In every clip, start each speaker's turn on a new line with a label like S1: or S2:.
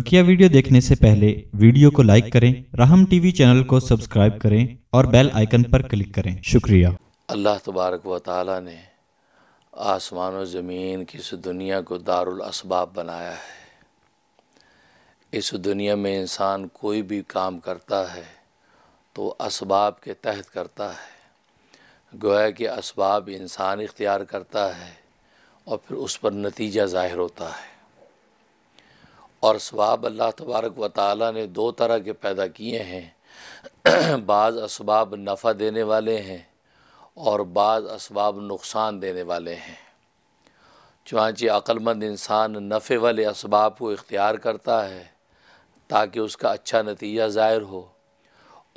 S1: बकिया वीडियो देखने से पहले वीडियो को लाइक करें राहम टीवी चैनल को सब्सक्राइब करें और बेल आइकन पर क्लिक करें शुक्रिया अल्लाह तबारक व ताली ने आसमान और ज़मीन की इस दुनिया को दारुल असबाब बनाया है इस दुनिया में इंसान कोई भी काम करता है तो असबाब के तहत करता है गोया कि असबाब इंसान इख्तियार करता है और फिर उस पर नतीजा ज़ाहिर होता है और इसबाब अल्लाह तबारक व ताली ने दो तरह के पैदा किए हैं बाज़ इसबाब नफ़ा देने वाले हैं और बाज़ इसबाब नुकसान देने वाले हैं चुनाचे अक्लमंद इंसान नफ़े वाले इसबाब को इख्तियार करता है ताकि उसका अच्छा नतीजा ज़ाहिर हो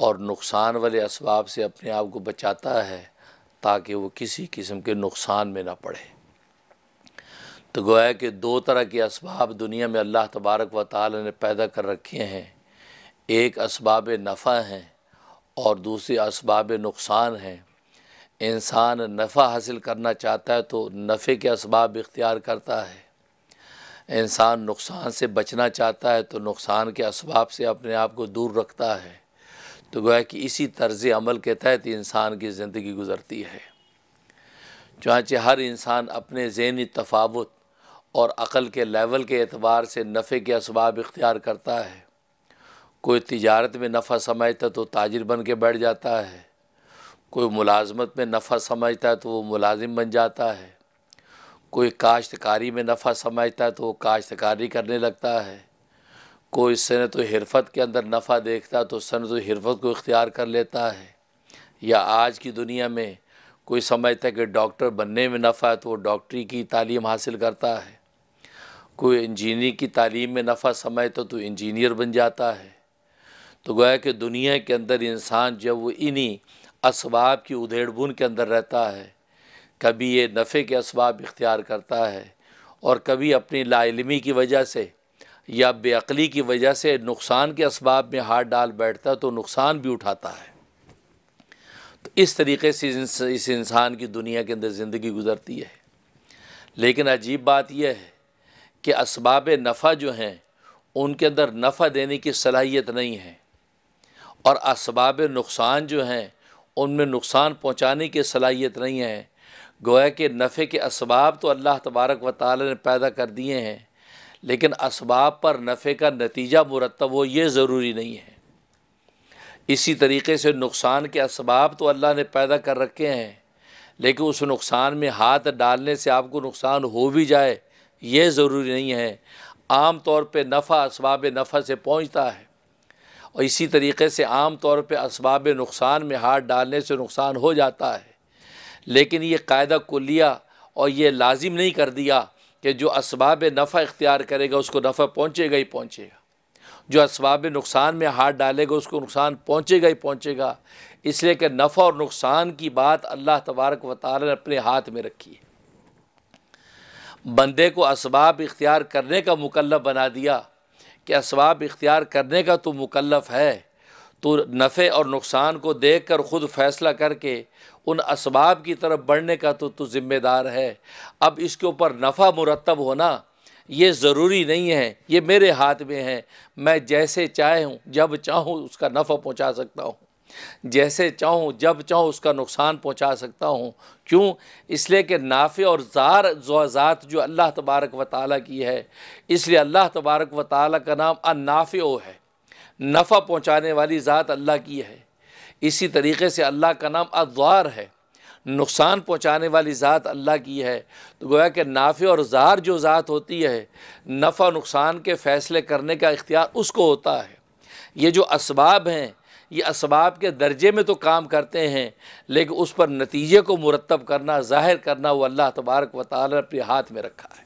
S1: और नुकसान वाले इसबाब से अपने आप को बचाता है ताकि वो किसी किस्म के नुकसान में ना पड़े तो गोया कि दो तरह के इसबाब दुनिया में अल्लाह तबारक व ताली ने पैदा कर रखे हैं एक इसबाब नफ़ा हैं और दूसरे इसबाब नुकसान हैं इंसान नफ़ा हासिल करना चाहता है तो नफ़े के इसबाब इख्तियार करता है इंसान नुकसान से बचना चाहता है तो नुकसान के इसबाब से अपने आप को दूर रखता है तो गोया कि इसी तर्ज अमल के तहत इंसान की ज़िंदगी गुज़रती है चाँचे हर इंसान अपने जहनी तफावत और अक़ल के लेवल के अतबार से नफ़े के इसबाब इख्तियार करता है कोई तजारत में नफ़ा समझता तो ताजिर बन के बैठ जाता है कोई मुलाजमत में नफ़ा समझता है तो वो मुलाजिम बन जाता है कोई काश्तकारी में नफ़ा समझता है तो वो काश्तकारी करने लगता है कोई सनत हरफत के अंदर नफ़ा देखता तो सनत हरफत को इख्तियार कर लेता है या आज की दुनिया में कोई समझता है कि डॉक्टर बनने में नफ़ा है तो वो डॉक्टरी की तालीम हासिल करता है कोई इंजीनियरिंग की तालीम में नफ़ा समय तो तू इंजीनियर बन जाता है तो गोया कि दुनिया के अंदर इंसान जब वो इन्हीं इसबाब की उधेड़बुन के अंदर रहता है कभी ये नफ़े के इसबाब इख्तियार करता है और कभी अपनी लाइलमी की वजह से या बेअली की वजह से नुकसान के इसबाब में हाथ डाल बैठता है तो नुकसान भी उठाता है तो इस तरीके से इस इंसान की दुनिया के अंदर ज़िंदगी गुजरती है लेकिन अजीब बात यह है कि इसबाब नफ़ा जो हैं उनके अंदर नफ़ा देने की सलाहियत नहीं है और इसबाब नुकसान जो हैं उनमें नुकसान पहुँचाने की सलाहियत नहीं है गोया के नफ़े के इसबाब तो अल्लाह तबारक व ताली ने पैदा कर दिए हैं लेकिन इसबाब पर नफ़े का नतीजा मुरतब हो ये ज़रूरी नहीं है इसी तरीके से नुकसान के इसबाब तो अल्लाह ने पैदा कर रखे हैं लेकिन उस नुकसान में हाथ डालने से आपको नुकसान हो भी जाए ये ज़रूरी नहीं है आम तौर पे नफ़ा इसबाब नफ़ा से पहुंचता है और इसी तरीके से आम तौर पे इसबाब नुकसान में हाथ डालने से नुकसान हो जाता है लेकिन ये कायदा को लिया और ये लाजिम नहीं कर दिया कि जो इसबाब नफ़ा इख्तियार करेगा उसको नफ़ा पहुँचेगा ही पहुँचेगा जो इसबाब नुकसान में हाथ डालेगा उसको नुकसान पहुँचेगा ही पहुँचेगा इसलिए कि नफ़ा और नुकसान की बात अल्लाह तबारक वाली ने अपने हाथ में रखी है बंदे को इसबाब इख्तियार करने का मुकल्लफ बना दिया कि इसबाब इख्तियार करने का तो मुकल्लफ है तो नफ़े और नुकसान को देख कर ख़ुद फ़ैसला करके उन इसबाब की तरफ बढ़ने का तो तू ज़िम्मेदार है अब इसके ऊपर नफ़ा मुरतब होना ये ज़रूरी नहीं है ये मेरे हाथ में है मैं जैसे चाहे हूँ जब चाहूँ उसका नफ़ा पहुँचा सकता हूँ जैसे चाहूँ जब चाहूँ उसका नुकसान पहुँचा सकता हूँ क्यों इसलिए कि नाफ़े और ज़ार ज़ात जो अल्लाह तबारक व ताली की है इसलिए अल्लाह तबारक व ताली का नाम ओ है नफ़ा पहुँचाने वाली ज़ात अल्लाह की है इसी तरीके से अल्लाह का नाम अद्वार है नुकसान पहुँचाने वाली ज़ात अल्लाह की है तो गोया कि नाफ़े और ज़ार जो ज़ात होती है नफ़ा नुकसान के फ़ैसले करने का इख्तियार उसको होता है ये जो इसबाब हैं ये इसबाब के दर्जे में तो काम करते हैं लेकिन उस पर नतीजे को मुरतब करना ज़ाहिर करना वो अल्लाह तबारक व ताली अपने हाथ में रखा है